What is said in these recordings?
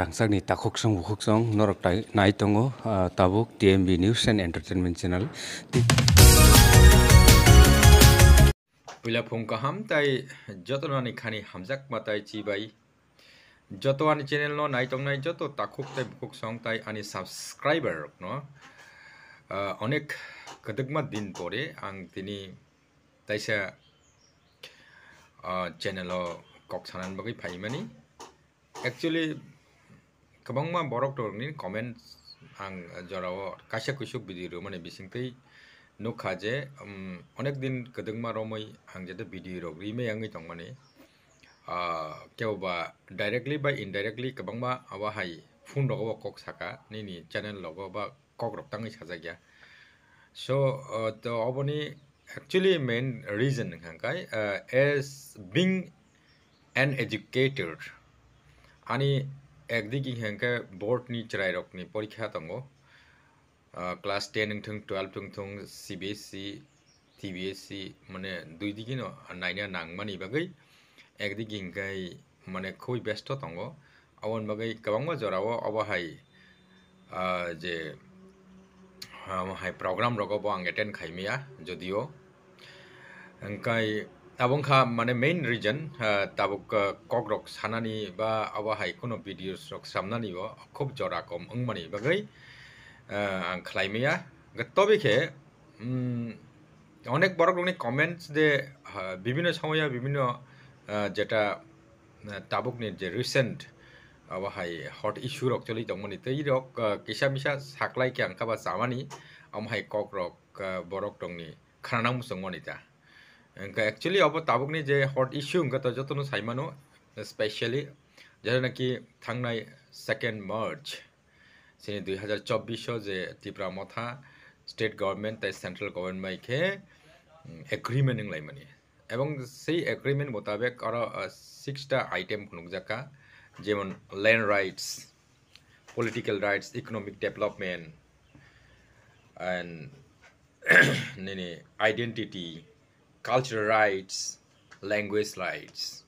রাংসাকনি তাককসং বুকসং নরক নাই তঙ্গ তাবুক TMB news and entertainment channel পিলাফুং কাহাম তাই যতনানি খানি হামজাক মাতাই চিবাই যত আনি চ্যানেল ন নাই তং নাই যত তাকুক তাই বুকুক সং তাই আনি সাবস্ক্রাইবার ন অনেক গদকমা দিন পরে আং তিনি তাইসা চ্যানেল কক সানান বাকি ফাইমানি actually kabang ma borok tor ni comment ang jorawo kasha kusuk bidiro mane bising tei no khaje onek din ma romoi ang jete bidiro rok rime yangi tong mane a ba কেউ বা directly বা indirectly কবংমা আবা high ফুন রকব কক সাকা নিনি channel লগ বা কক রপ্তাঙ্গি সাজা গিয়া সো তো অবনি অ্যাকচুয়ালি মেন রিজন খাঙ্কাই as being an educator ani एकदिगे हेंके बोर्ड नि चराय रक नि परीक्षा दङ क्लास 10 थं 12 थं थं सीबीएसई टीबीएसई माने दुइदिगे न नायना नांगमानि बागै एकदिगे गाय माने खै बेस्ट दङ अवन बागै गबांग जराव अबहाय जे हम हाय प्रोग्राम रगबो आं अटेंड खाइमिया जदिओ हेंकाय ताबंखा माने मेन रिजन ताबुक कग्रक सानानि बा अबाहाय कुनु भिडिअ स्ट्रक सामनानिबो खुब जरा कम अंमानि बागै आं खालायमैया तबिखे অনেক বড় রকমের কমেন্টস যে বিভিন্ন সময় বিভিন্ন যেটা তাবুক যে রিসেন্ট আবাহাই হট ইস্যু রক চলি দমনি তৈ রক কিসা মিশা সাকলাইকে কে আঙ্কা বা চামানি আমহাই কক রক বরক টংনি খানা মানে ఇంకా অব अब যে হট ইস্যু इस्यु ఇంకా তো যতন সাইমানো স্পেশালি যারা নাকি থাংনাই সেকেন্ড মার্চ সে দুই হাজার চব্বিশ যে ত্রিপুরা মথা স্টেট গভর্নমেন্ট তাই সেন্ট্রাল গভর্নমেন্ট মাইকে এগ্রিমেন্ট লাই মানে এবং সেই এগ্রিমেন্ট মোতাবেক আরও সিক্সটা আইটেম খুনুক জাকা যেমন land rights political rights economic development and identity cultural rights, language rights.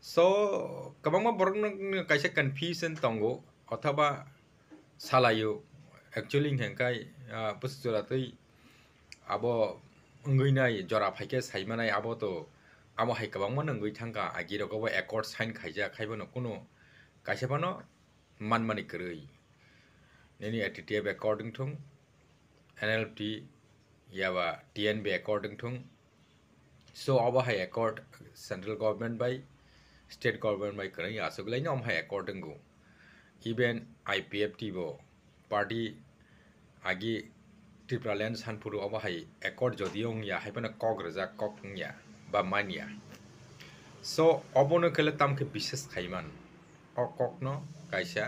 So, kabangma borong kaisa confusion tongo othaba salayo actually hengkai pustura tui abo ngui nai jora phaike saimanai abo to amo hai kabangma ngui thangka agiro ko accord sign kaibo no kuno kaisa bano manmani krui nini attitude according to NLP yawa TNB according to स' अब हाइ accord central government बाय state government बाय कराइ आसोग्लाइन अम हाइ एकर्डंगु इभेन आइ पि एफ टिबो पार्टि आगि त्रिपुरा लेन सानपुर अब हाइ एकर्ड जदि ओंया हाइपेन कग्रजा कक ओंया बा मानिया स' अबनो खेले तामखे बिसेस खायमान अ कक न गायसा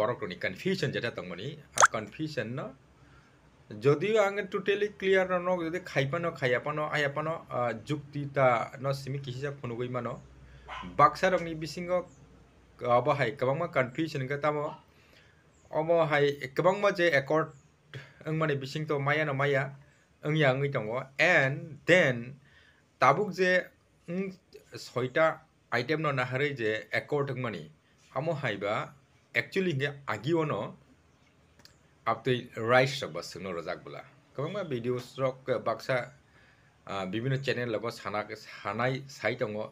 बरकनि कनफ्युजन जेटा तंगनि आ कनफ्युजन न যদিও আগে টোটেলি ক্লিয়ার ন যদি খাইপানো খাইয়াপানো আইয়াপানো যুক্তি তা ন কি হিসাব খুনুগৈমানো বাক্সা রকনি বিসিং অবহাই কবাংমা কনফিউশন তামো অমহাই কবাংমা যে একর্ড মানে বিসিং তো মাইয়া ন মাইয়া ওংয়া ওই দङ এন্ড দেন তাবুক যে ছয়টা আইটেম নাহারে যে একর্ড ওং মানে আমহাইবা একচুয়ালি আগিও ন ab tej raisrok ba sungno rojak bola kwbangma videos rok baksa bibhinno channel lago sana sanai sai tongo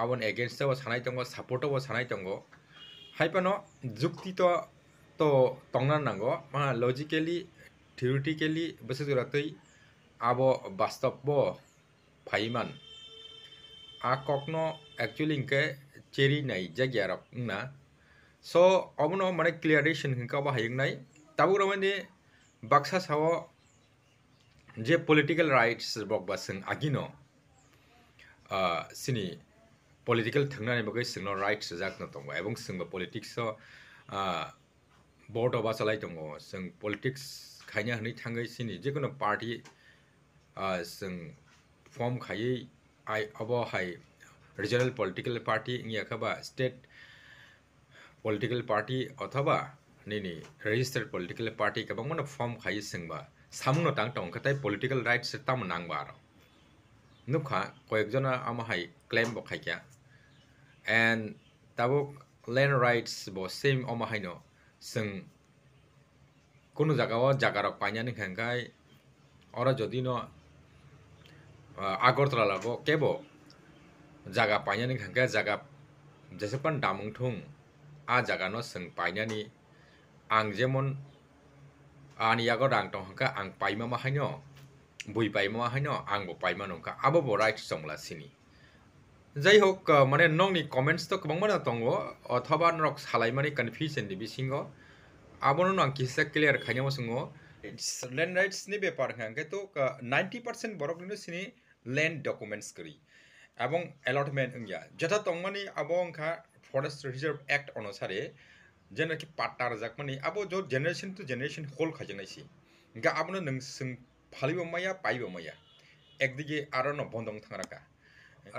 abon against o sanai tongo support o sanai tongo haipano যুক্তি তো তো টংনার নাঙ্গো logically theoretically বসেজুরাতই আবো বাস্তব ফাইমান আ কখনো actually ইনকে cherry নাই জায়গা rock না so অবনো মানে ক্লিয়ারেশন হিঙ্কা বা হাইং নাই ताबुग्रामाने बाक्सा साव जे पलिटिकल राइट्स बगबा जों आगिनो सिनि पलिटिकेल थंगनानै बगै जोंनो राइट्स एवं सब एबं जोंबो पलिटिक्स बर्ड अबा सालाय दङ जों पलिटिक्स खायनो हनै थाङै पार्टी जम फर्म खायै आइ रिजनल पलिटिकेल पार्टी इयाखबा स्टेट पलिटिकल पार्टी अथवा नीनी रजिस्टर्ड पोलिटिकल पार्टी के बंगोन फॉर्म खाई सामू सामनो तांग टोंग कताई पोलिटिकल राइट से तम नांग बारो नुखा को एक जना आम हाई क्लेम बो खाई क्या एंड तब लैंड राइट्स बो सेम ओम हाई नो सिंग कुनु जगाव जगारो पान्या ने खंगाई और जो दिनो आगोर तला लगो केबो जगा पान्या ने खंगाई जगह जैसे पन डामुंग थुंग आ जगानो सिंग पान्या नी ang jemon ani yago rang tong hangka ang paima ma haino bui paima ma haino ang bo paima nongka abo bo right songla sini যাই হোক মানে নংনি কমেন্টস তো গোबांमान दङ अथवा नरक सालायमानि कन्फ्यूजन नि बिसिङो আবনো নং কিসা ক্লিয়ার খাইनो মसङो ল্যান্ড রাইটস নি ব্যাপার হাঙ্গে তো 90% বরক নি সিনি ল্যান্ড ডকুমেন্টস করি এবং অ্যালটমেন্ট ইয়া যেটা তংমানি আবংখা ফরেস্ট রিজার্ভ অ্যাক্ট অনুসারে जेनाकि पार्टनार जाकमानि आबो जो जेनेरेशन टु जेनेरेशन होल खाजेनायसि গা आबनो नों सों फालिबो মাইয়া পাইব মাইয়া একদিকে আরও ন বন্ধং থাঙ্গরাকা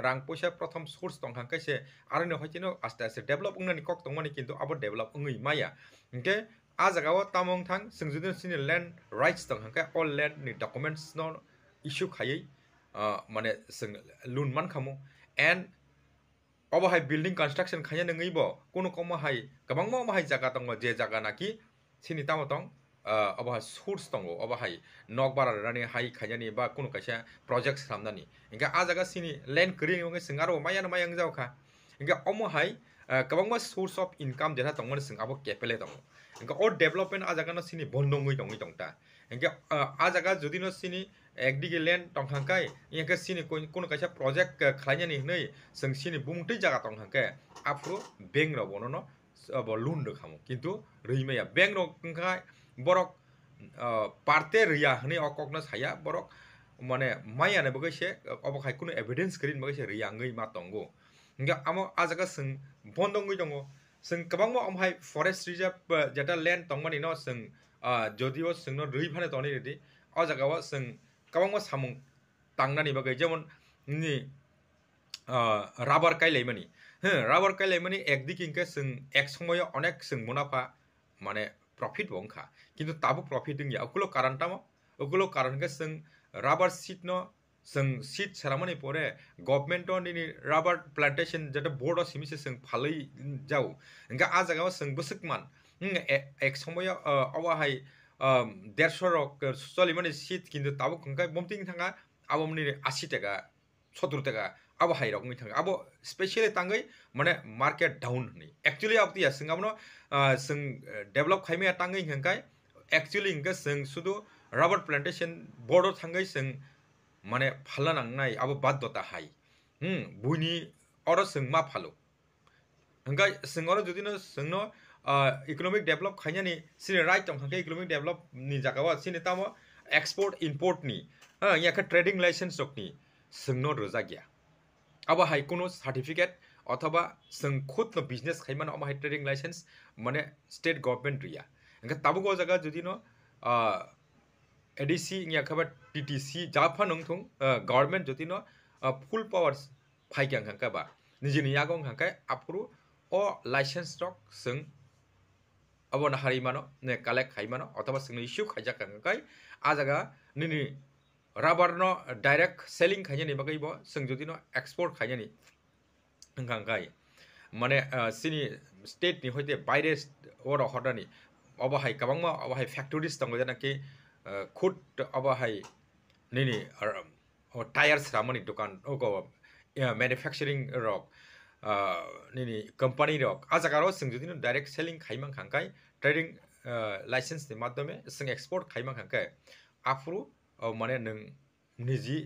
রাং পয়সা প্রথম সোর্স দংখান কাইছে আর হয়তো আস্তে আস্তে ডেভেলপ উংনানি কক দংমানি কিন্তু আবো ডেভেলপ উঙই মাইয়া ওকে আ জায়গাও তামং থাং जों জুদিন সিনি ল্যান্ড রাইটস কা অল নি ডকুমেন্টস न इस्यु खायै माने লুন মান खामो এন্ড अब हाई बिल्डिंग कंस्ट्रक्शन खाया नंगईब कोनो कम हाई दंग जे जागा नाकि सिनि तामो अब सोर्स दंग अब हाई नक बारे हाई खायानि बा कोनो कायसा प्रोजेक्ट्स खालामनानै इंगा आ जागा सिनि लैंड करिनि वंगे सिंगारो मायान मायांग जावखा इंगा अमो हाई गबांगमा अफ इनकाम जेहा दंमोन सिं केपेले दंग এনেকৈ অ' ডেভেলপমেণ্ট আজ আগা নচিনি বন্ধং উই টং উই টং তা এনেকৈ যদি নচিনি এক ডিগ্ৰি লেণ্ড টংখাংকাই এনেকৈ চিনি কোনো কাছে প্ৰজেক্ট খাইনি হেনেই যেন চিনি বুমতেই জেগা টংখাংকাই আপুৰু বেংক ৰ বনন লোন দেখামো কিন্তু ৰৈমাইয়া বেংক ৰংখাই বৰক পাৰ্টে ৰিয়া হেনে অকনো চাইয়া বৰক মানে মাইয়ানে বগৈছে অৱসায় কোনো এভিডেন্স কৰি বগৈছে ৰিয়াঙৈ মা টংগো এনেকৈ আমাৰ আজ আগা চন বন্ধ হৈ টঙ जों गोबां ओमहाय फरेस्ट रिजार्भ जेटा लेन्ड तंमानि न जों যদিও जों রুই ফানে তনি রেডি অ জায়গাও जों गोबां সামুং টাংনানি বাকে যেমন নি রাবার কাইলাইমানি হ্যাঁ রাবার কাইলাইমানি একদিকে ইনকে जों এক সময় অনেক जों মুনাফা মানে প্রফিট বংখা কিন্তু তাবো প্রফিট দিয়ে ওগুলো কারণটা ওগুলো কারণকে সঙ্গ রাবার সিট ন जों सिट सारामनि परे गभर्नमेन्ट दिनै राबार प्लान्टेसन जाते बर्ड अफ सिमिसे जों फालै जाव ओंखा आ जागाव जों बोसोकमान एक समय आवाहाय देरस' रक सलिमानि सिट खिन्थु ताबो खंखाय बमथिं थाङा आबमनि आसि टाका सत्तुर टाका आबो हाइ रकनि थाङा आबो स्पेसियेलि ताङै माने मार्केट डाउन होनै एक्चुवेलि आबतिया जोंहाबनो जों डेभेलप खायमाया ताङै हिंखाय एक्चुवेलि हिंखा जों सुदु राबार प्लान्टेसन बर्डआव थाङै जों মানে ভাল নাই আবো বাধ্যতা হাই বুনি অরো সঙ্গমা ভালো হা সঙ্গর যদি সঙ্গন ইকোনমিক ডেভেলপ খাইনি সে রাইট হাঁকে ইকোনমিক ডেভেলপ নি জায়গাও সে তাম এক্সপোর্ট ইম্পোর্ট নি হ্যাঁ ট্রেডিং লাইসেন্স যোগনি সঙ্গন রোজা গিয়া আবো হাই কোনো সার্টিফিকেট অথবা সঙ্গ খুদ বিজনেস খাইমান আমা হাই ট্রেডিং লাইসেন্স মানে স্টেট গভর্নমেন্ট রিয়া হাঁকে তাবুক জায়গা যদি ADC nya khabar TTC japa nongthung government jotino full powers phai kyang khang ka ba nijini yagong khang kai apuru o license stock sung abona hari mano ne collect khai mano অথবা sung issue khaja kang kai ajaga nini rubber no direct selling khaja ni bagai bo sung jotino export khaja ni khang kai মানে চিনি স্টেটনি হইতে বাইরে ওর হদানি অবহাই কাবাংমা অবহাই factories দङ जेनाकि खुद अब है नहीं टायर्स रामनी दुकान ओको मैन्युफैक्चरिंग रॉक नहीं कंपनी रॉक आज अगर उस जो दिनों डायरेक्ट सेलिंग खाई मां खांका ट्रेडिंग लाइसेंस के माध्यम में सिंग एक्सपोर्ट खाई मां खांका आप रू माने नं निजी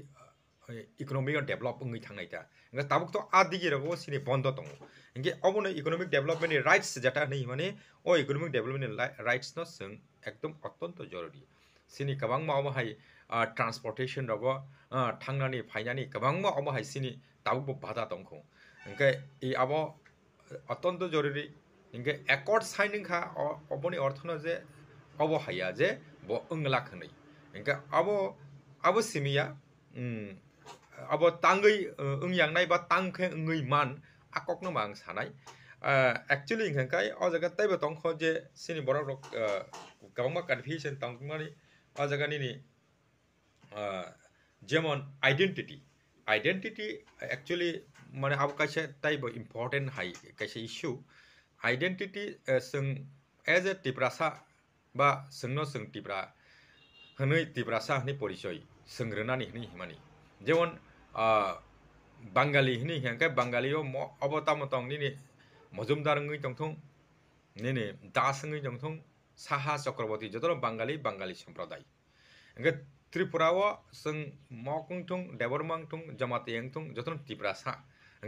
इकोनॉमिक डेवलप उन्हें थाने जा इंगे तब तो आदि के रगों से बंद होता हूँ इंगे अब उन्हें इकोनॉमिक डेवलपमेंट राइट्स जटा नहीं माने ओ इकोनॉमिक डेवलपमेंट राइट्स ना सिंग एकदम अत्यंत जरूरी sini kabang ma hai ah, transportation rogo ah, thangnani phainani kabang ma hai sini tabu bada tongkho abo অত্যন্ত জরুরি ইংকে একট সাইন খা অবনি অর্থন যে অব হাইয়া যে ব ওংলা খনই আব আব সিমিয়া আব তাঙ্গই ওংয়াংনাই বা তাংখে ওংই মান আকক নমা সানাই একচুয়ালি ইংখাই অ জায়গা তাইবে যে সিনি বড় রক কনফিউশন তংমানি অজাগানি అజగనిని যেমন আইডেন্টিটি আইডেন্টিটি অ্যাকচুয়ালি মানে আব কাছে তাই ইম্পর্টেন্ট হাই কাছে ইস্যু আইডেন্টিটি जों এজ এ টিপ্রাসা বা जोंनो जों টিপ্রা হनै টিপ্রাসা হই পরিচয় सोंग्रोनानै হই হিমানি যেমন বাঙালি হनै হ্যাংকে বাঙালিও অবতা মতং নি Majumdar ngui tongthung nene da Saha Chakraborty যত বাঙালি বাঙালি সম্প্রদায় এঙ্গে ত্রিপুরাও সং মকং থং ডেবরমাং থং এং থং যতন ত্রিপুরা সা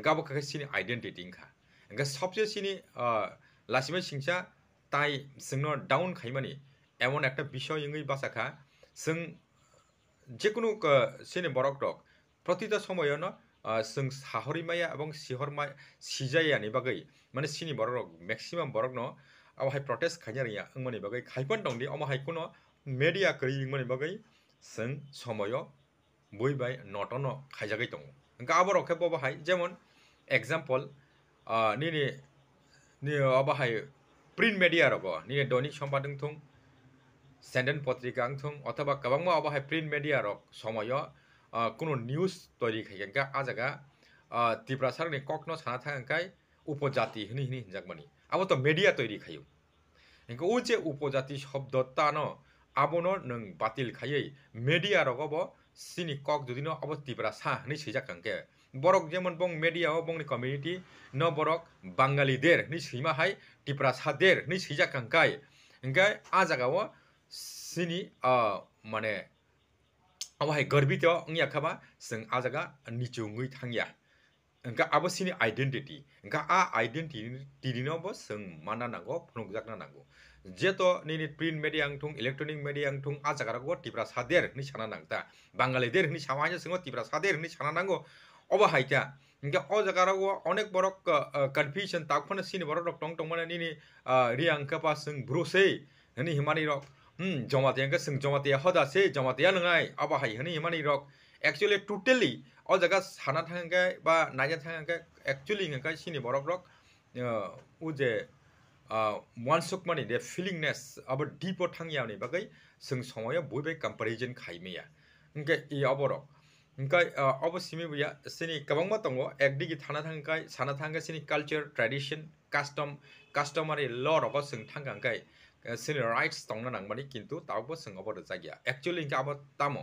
গাবো কাকে সিনি আইডেন্টিটি ইংখা এঙ্গে সবচেয়ে সিনি লাসিমে সিংসা তাই সঙ্গন ডাউন খাইমানি এমন একটা বিষয় ইঙ্গি বাসাখা সং যে কোনো সিনি বরক টক প্রতিটা সময়ন সং সাহরিমায়া এবং সিহরমা সিজাইয়ানি বাকে মানে সিনি বরক ম্যাক্সিমাম বরকন अब हाई प्रोटेस्ट खाइया रिया अंगमनी बगै खाइपन दंदि अमा हाइकुनो मेडिया करि अंगमनी बगै जों समयो বইবাই নটন খাইজাগাই দङ আবার অখে ববাহাই যেমন এক্সাম্পল নিনি অবাহাই প্রিন্ট মিডিয়া রব নিনি দৈনিক সম্পাদন থুং স্যান্ডেন পত্রিকা আংথুং অথবা কবাংমা অবাহাই প্রিন্ট মিডিয়া রক সময় কোনো নিউজ তৈরি খাই আজাগা তীব্রাসারনি কখনো সানা থাকাই উপজাতি হিনি হিনি হিনজাকমানি আবো তো মিডিয়া তৈরি খাইও হিংকো ও যে উপজাতি শব্দ তানো আবনো নং বাতিল খাইয়ে মিডিয়া রগব সিনি কক যদি ন অব তিব্রা সা হিনি সিজাকাঙ্কে বরক যেমন বং মিডিয়াও বংনি কমিউনিটি ন বরক বাঙালি দের হিনি সিমা হাই সা দের হিনি কাঙ্কাই হিংকাই আ জাগাও সিনি মানে अवहाय गर्वित अंगया खाबा जों आजागा निचुङै থাঙ্গিয়া nga abo sini identity nga a identity d i r i n o bo sung manana n go phungjak na nango jeto nini print media ang thung electronic media ang thung a jagara go t i b r a sader ni chana nangta bangali der ni c h a m a n y a singo tipra sader ni chana nango oba haita nga o jagara go onek borok confusion tak phana sini borok tong tong mana nini riang ka pa sung brose ni himani rok hm j o m a t i ang ka sung jomate hoda se j o m a t i ya nangai aba hai hani himani rok actually totally अ जगह साना थांगे बा नाजा थांगे actually हिंगा सिनि बरक रक उ जे वन सुक माने दे फीलिंगनेस अब डीप थांगिया नि बागै जों समय बयबो कंपैरिजन खाइमेया हिंगे इ अबरक हिंगा अब सिमि बुया सिनि गोबांमा दङ एकदिगि थाना थांगे साना थांगे सिनि कालचार ट्रेडिशन কাস্টম কাস্টমারে ল রক সং থাকাঙ্কাই সিনি রাইটস তংনা নাংমানি কিন্তু তাও সং অবর জাগিয়া একচুয়ালি ইঙ্কা আবার তামো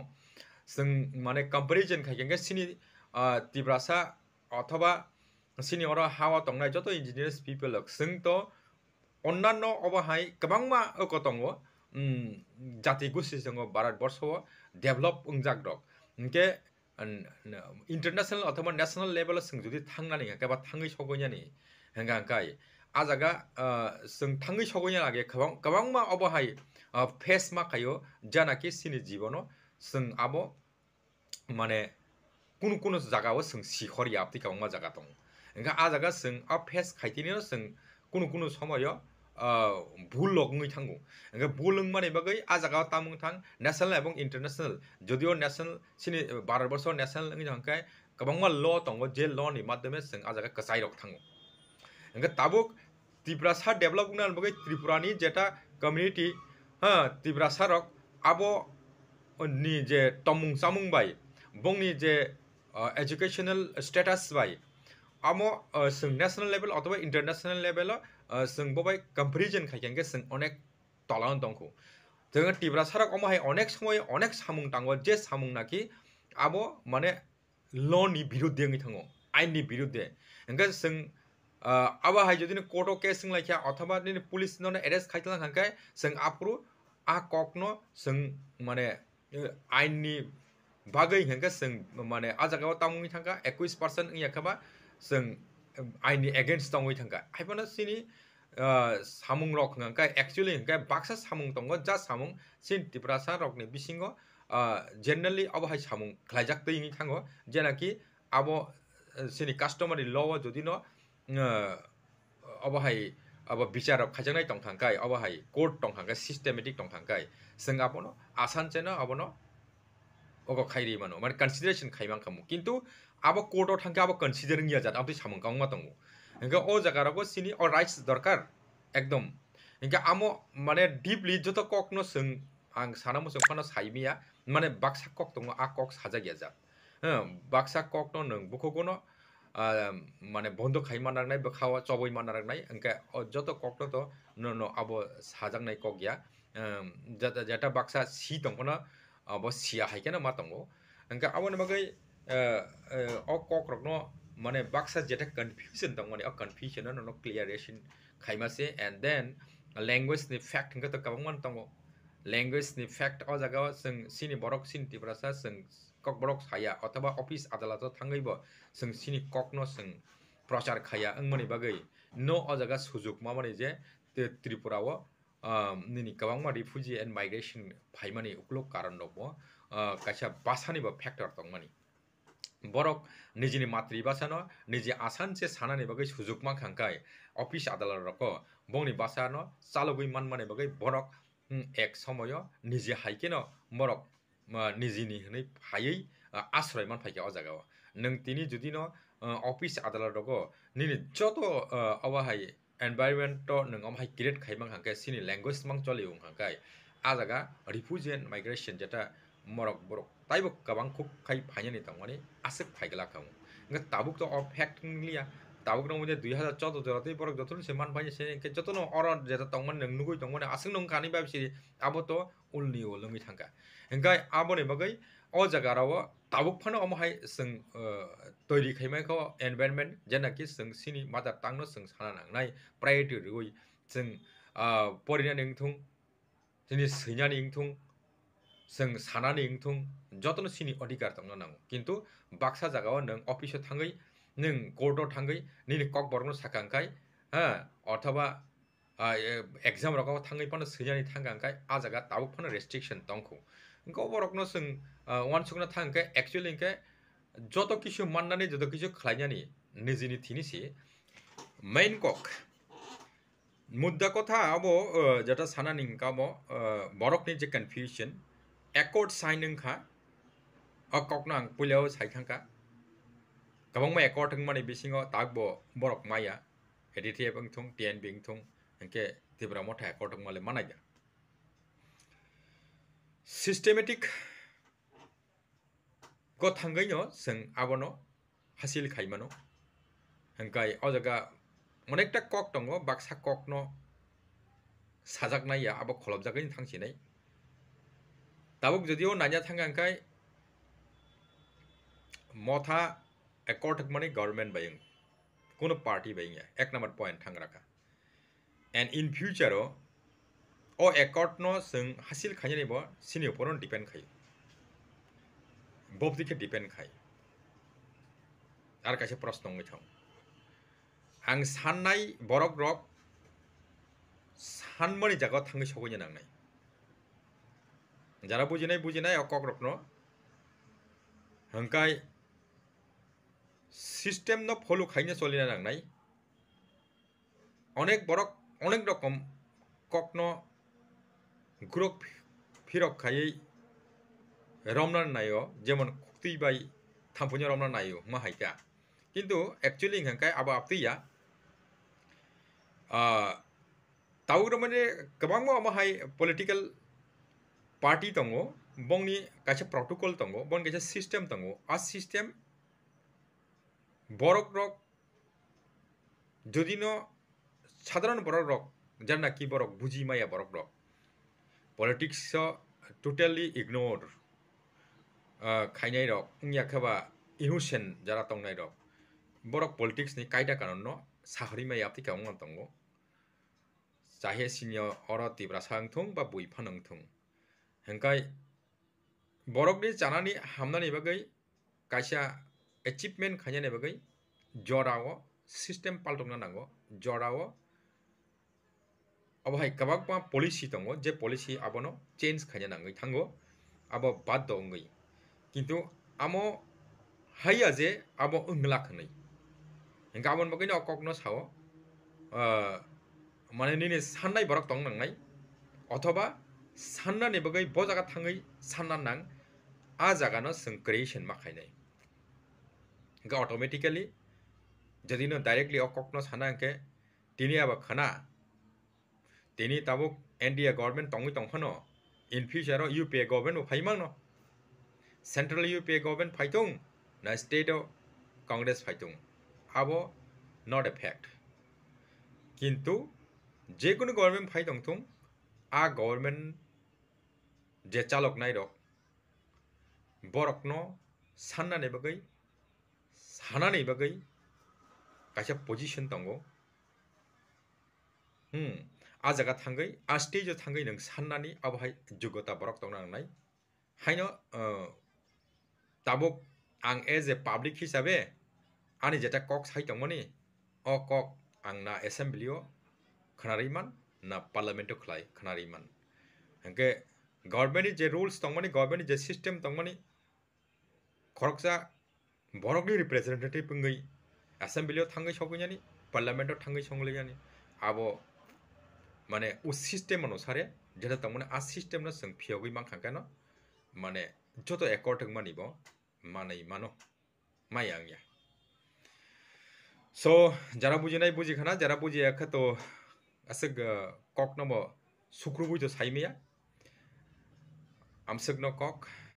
sing comparison sini tibrasa s mane genge kha a othoba মানে ক a ্ প া র ি জ ন খ া a ক ে ঙ ্ গ ে সিনি তিব্রাসা অথবা স ি n ি অর হাওয়া ত o ন া ই যত ই a ্ জ ি ন ি য ় o র ্ স পিপল সিং তো অন্যান্য অ ব হ t ই গবাংমা কতঙ্গ জাতি গুসি সঙ্গ ভ া র t ব র n a ড ে ভ ে ল l ও ং h া ক রক কে ই ন ্ a া র ন ্ য া শ ন া ল অথবা ন্যাশনাল ল ে ভ ে a সঙ্গ যদি থ াং ন y a ি কেবা থাঙ্গি সগৈনানি হ্যাঁ গাই আ জ o গ া স ঙ a গ থ া ঙ ্ a ি সগৈনা লাগে গবাংমা অ i হ া ই ফেস মাখায়ো জানাকি স ি ন jibono, seng abo mane kunu kunu z a g a w o seng sihori apti kabangma z a g a tong n g a a z a g a seng a p e s k a i t i n i no seng kunu kunu somoyo ngui bulok ভুল ল গ ঙ g গ ই থাঙ্গু এঙ্গে ভুল মানে বাকি আ জায়গা ত া ম a ং থাং ন্যাশনাল এবং ইন্টারন্যাশনাল যদিও ন্যাশনাল সিনি ভারতবর্ষ ন ্ য a শ ন া ল i ং a া য ় কবংমা ল তঙ্গ যে ল নি মাধ্যমে সং আ জ া য a গ া কসাই রক থ া ঙ k গ ু এঙ্গে ত a ব ু ক ত্রিপুরাসার ডেভেলপ গুণার বাকি ত ্ র a প ু র া ন ি যেটা কমিউনিটি হ ্ য া i ত ্ t i প r a s a rok abo নি যে tomung samung বাই bong ni je educational status bai amo sung national অথবা ইন্টারন্যাশনাল লেভেল সবাই बबाय কম্পারিজন খাইকেন অনেক তলান দংকু जों টিব্রা সারক কম হাই অনেক সময় অনেক সামুং টাঙ্গ যে সামুং নাকি আবো মানে লনি বিরুদ্ধে গি থাঙ্গো আইননি বিরুদ্ধে এঙ্গে जों হাই যদি কোর্ট কেস जों লাইখা অথবা পুলিশ এরেস্ট খাইতে খাইতলাং আপুরু আ ককনো जों মানে আইননি বাকে হেঁকে মানে আজাগাও তামুই থাকা একুশ পার্সেন্ট ইয়াকবা আইননি এগেনস্ট তামুই থাকা হাইফানো সিনি সামুং রক হেঁকে একচুয়ালি হেঁকে বাক্সা সামুং দ যা সামুং সিন টিপ্রাসা রকনি বিশিং জেনারেলি অবহাই সামুং খাইজাক ইং থাঙ্গ যে নাকি আবো সিনি কাস্টমারি ল যদি ন অবহাই अब विचारक खाइजनाय टंखांकाय अब हाय कोर्ट टंखांकाय सिस्टेमेटिक टंखांकाय जों आबनो आसान चेनो आबनो अगो खाइरि मानो माने कन्सिडारेशन खाइमां खामु किन्तु अब कोर्टआव थांके अब कन्सिडारिं या जात अब सामंगां मा दङ हिंगा ओ जगाराबो सिनि अ राइट्स दरकार एकदम हिंगा आमो माने डिपलि जत ककनो जों आं सानामो जों फानो साइमिया माने बाक्सा कक दङ आ कक साजा गैया जात बाक्सा ककनो नों बुखौगोनो মানে বন্ধ খাইমা নারাকনাই খাওয়া চবইমা নারাকনাই ইনকে যত ককটো তো নো নো আবো সাজাকনাই কক গিয়া যেটা বাক্সা সি তঙ্কনা আবো সিয়া হাইকেনা মা তঙ্গো ইনকে আবো নমাগৈ অ কক রকনো মানে বাক্সা যেটা কনফিউশন তঙ্গ মানে অ কনফিউশন নো ক্লিয়ারেশন খাইমাসে এন্ড দেন ল্যাঙ্গুয়েজ নি ফ্যাক্ট ইনকে তো কাবাং মান তঙ্গো ল্যাঙ্গুয়েজ নি ফ্যাক্ট অ জায়গা সিং সিনি বরক সিন টিপ্রাসা সিং কক বড়ক সায়া অথবা অফিস আদালত থাঙ্গইব সং সিনি ককনো সং প্রচার খায়া অংমনি বাগৈ ন অ জায়গা সুযোগ মামানি যে ত্রিপুরাও নিনি কবাংমা রিফিউজি এন্ড মাইগ্রেশন ফাইমানি উকলো কারণ দব কাইসা বাসানিব ফ্যাক্টর দংমানি বরক নিজের মাতৃভাষানো নিজে আসানসে সানানি বাকে সুযোগমা খাঙ্কায় অফিস আদালত রক বংনি বাসানো চালগুই মানমানি বাকে বরক এক সময় নিজে হাইকেন বরক निजिनि होनै हायै আশ্রয় মান ফাইকা नों तिनि जुदि न अफिस आदाला रग निनि जत अवाहाय एनभाइरमेन्ट नों अमहाय क्रिएट खाइमां সে सिनि মান मां চলিउ হাঁকাই আজাগা রিফিউজেন মাইগ্রেশন যেটা মরক বরক তাইব কাবাং খুব খাই ফাইনানি তামানি আসে ফাইগলা খাও তাবুক তো অফ হ্যাক্ট তাবুক নাম যে দুই হাজার চোদ্দ জরাতে বরক যত সে মান ফাইনি সে যতন অর যেটা তংমান নুগুই তংমানে আসং নং কানি বাবসি আবো তো only o l o m i t a n g a engkai abone bagai o jaga rawa t a b u p a n a o m a hai s e n g toiri k a i m a i ko environment jena ki s e n g sini mata tangno s e n g sana nang nai priority rigoi sung porina n i n g t u n g j e n i sinya n i n g t u n g s e n g sana n i n g t u n g jotno o sini odikar t a g n o nang kintu baksa jaga wa n e n g office t a n g a i n e n g k o u r t t a n g a i n e n g kok borno sakangkai ha e s i t t থ ব া exam rok thangai pan sejani thangang kai ajaga tabuk pan restriction tongku gobo rokno sung wan sukna thang kai actually kai joto kichu mannani joto kichu khlainani nijini thinisi main kok মুদ্রা কথা আবো যেটা সানা নিঙ্কাব বরকনি যে confusion একট sign খা অকক নাং পুলিয়াও সাইখাঙ্কা গবংমা একট মানে বিসিং তাকবো বরক মাইয়া এডিটি এবং থং টিএন বিং থং इनके यांचे तिबरा माले कौटुंबाले जा सिस्टेमेटिक को थंगई गथांगैनो जों आबनो हासिल खाइमानो हांखाय अ जागा अनेकटा कक दङ बाक्सा जगह साजागनाया थंग खलबजागैनि तबुक जो दियो नानिया थंग इनका मोथा एकर्थक माने गवर्नमेंट बैंग कौन पार्टी बैंग है एक नंबर पॉइंट थंग रखा and in future o accord no sung hasil khani ni bo sini upon depend khai bob dikhe depend khai আর কাছে প্রশ্ন গেছাও आं साननाय बरक रक सानमनि jaga थाङै सौहैनो नांनाय nai jara নাই বুঝি নাই অকক রত্ন হংকাই সিস্টেম ন ফলু খাইনে চলি না নাংনাই অনেক বরক অনেক রকম কখনো ঘুরক ফিরক খাইয়েই রমনার নায় যেমন খুক্তিবাই রমনার নায় নাইও হাইকা কিন্তু অ্যাকচুয়ালি ইংখানকাই আবু আপতিয়া তাও মানে গবাং আমি পলিটিক্যাল পার্টি দো বংনি কাছে প্রটোকল দো বং কাছে সিস্টেম দো আর সিস্টেম বরক রক যদি সাধারণ বরফ রক যার নাকি বরফ বুঝি মাইয়া বরফ রক পলিটিক্স টোটালি ইগনোর খাইনাই রক ইয়াখাবা ইহুসেন যারা তংনাই রক বরক নি কায়দা কারণ ন সাহরি মাইয়া আপনি কেমন দঙ্গ চাহে সিনিয়র অর তিব্রা সাংথং বা বই ফানংথং হেঙ্কাই বরকনি জানানি হামনানি বাকি কাইসা এচিভমেন্ট খাইনানি বাকি জরাও সিস্টেম পাল্টনা নাঙ্গ জরাও अब है कबाक पा पॉलिसी दंग जे पॉलिसी आबनो चेंज खाने नांगै थांगो अब बाद दंगै किंतु आमो हाया जे आबो उंगला खनै गाबोन बगैनो अककनो साव মানে নিনে সান্নাই বরক তং নাংনাই অথবা সান্না নেবগৈ ব জাগা থাঙै सानना नां आ जागानो जों क्रिएशन माखायनाय गा अट'मेटिकेलि যদি ন ডাইৰেক্টলি অকক ন চানাকে তিনি আবা teni tabuk India government tongi tongkhano in future ro UPA government phaimang no central UPA government phaitung na state o Congress phaitung abo not a fact কিন্তু যে কোনো গভর্নমেন্ট ফাই দংথুম আ গভর্নমেন্ট যে চালক নাই রক বরকন সাননাनै বাগৈ সানাनै বাগৈ কাছে পজিশন দङ হুম 아자가 탄거이 아스테이저 탄거이 능 산나니 아바하이 주거다 버럭 동랑 나이 하이너 어 따복 앙 에제 파블릭 히사베 아니 제타 কক 사이 동머니 어꺽 앙나 에셈블리오 khanarimán e rules, is the t i t e na parliament a to khlai n m a khanarimán hangke a r l i m e t a r l government je rules tongmani government je system tongmani khoroksa borokli representative pungai assembly o thangai sokunyani parliament a r o thangai songlejani abo মানে ও system অনুসারে যেটা তামনে আ system না song ফিয়াগুই মাংখা মানে যত acre থাক মানিব মানে মানো মাই আংয়া সো যারা বুঝে নাই বুঝি খানা যারা বুঝি একা তো আসে কক নম শুক্র বুঝো সাইমিয়া আমসেক ন কক